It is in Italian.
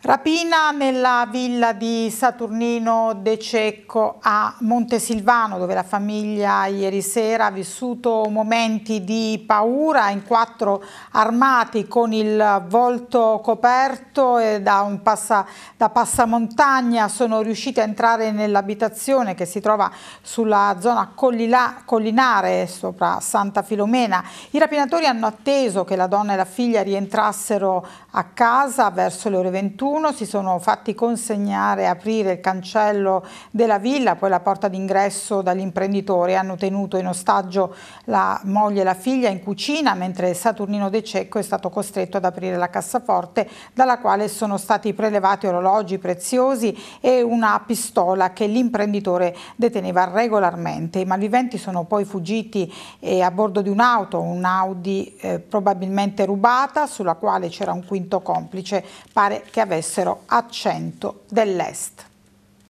Rapina nella villa di Saturnino De Cecco a Montesilvano dove la famiglia ieri sera ha vissuto momenti di paura in quattro armati con il volto coperto e da, passa, da passamontagna sono riusciti a entrare nell'abitazione che si trova sulla zona collina, collinare sopra Santa Filomena. I rapinatori hanno atteso che la donna e la figlia rientrassero a casa verso le ore 21 21 si sono fatti consegnare e aprire il cancello della villa, poi la porta d'ingresso dall'imprenditore. Hanno tenuto in ostaggio la moglie e la figlia in cucina, mentre Saturnino De Cecco è stato costretto ad aprire la cassaforte, dalla quale sono stati prelevati orologi preziosi e una pistola che l'imprenditore deteneva regolarmente. I malviventi sono poi fuggiti eh, a bordo di un'auto, un'Audi eh, probabilmente rubata, sulla quale c'era un quinto complice. Pare che avesse avessero accento dell'est.